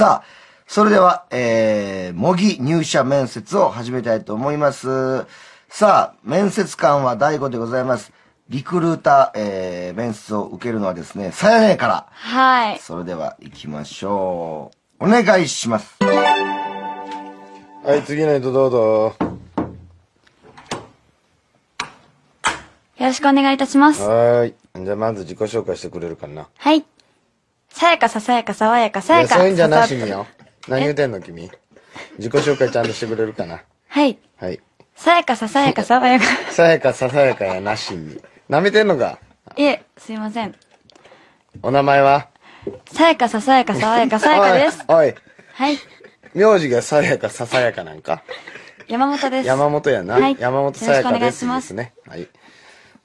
さあ、それでは、えー、模擬入社面接を始めたいと思います。さあ、面接官は第5でございます。リクルーター、えー、面接を受けるのはですね、さやねから。はい。それでは行きましょう。お願いします。はい、次の人どうぞ。よろしくお願いいたします。はい。じゃあまず自己紹介してくれるかな。はい。さやかささやかさわやかさやか。そういうんじゃなしによ。何言うてんの君。自己紹介ちゃんとしてくれるかな。はい。はい。さやかささやかさわやか。さやかささやかやなしに。なめてんのかいえ、すいません。お名前はさやかささやかさわやか さやかです。おい。はい。名字がさやかささやかなんか山本です。山本やな。はい、山本さやかです。よろしくお願いします。すね。はい。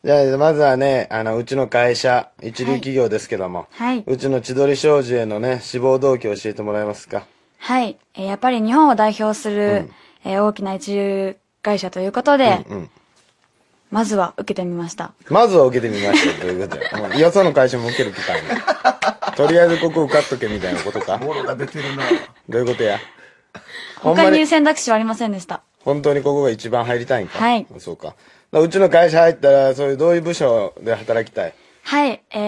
じゃあ、まずはね、あの、うちの会社、一流企業ですけども、はい。うちの千鳥商事へのね、志望動機を教えてもらえますか。はい。えーやっぱり日本を代表する、えー大きな一流会社ということで、うん。まずは受けてみました。まずは受けてみました、うということで。もうよその会社も受ける機会ね。とりあえずここ受かっとけみたいなことか。ボロが出てるな。どういうことや。ほんま他に選択肢はありませんでした。本当にここが一番入りたいんか。はい。そうか。かうちの会社入ったら、そういうどういう部署で働きたいはい。え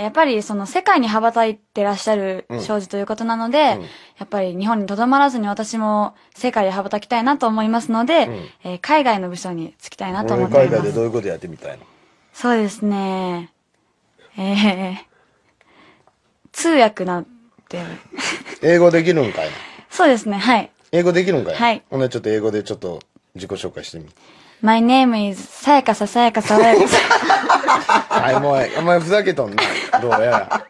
ー、やっぱりその世界に羽ばたいてらっしゃる少司ということなので、うん、やっぱり日本にとどまらずに私も世界で羽ばたきたいなと思いますので、うん、えー、海外の部署に就きたいなと思っています。海外でどういうことやってみたいのそうですね。えー、通訳なんて。英語できるんかいそうですね、はい。英語できるんかいはい。ほんちょっと英語でちょっと自己紹介してみ。My name is さやかささやかさわやかさ。はい、もう、お前ふざけとんな。どうやら。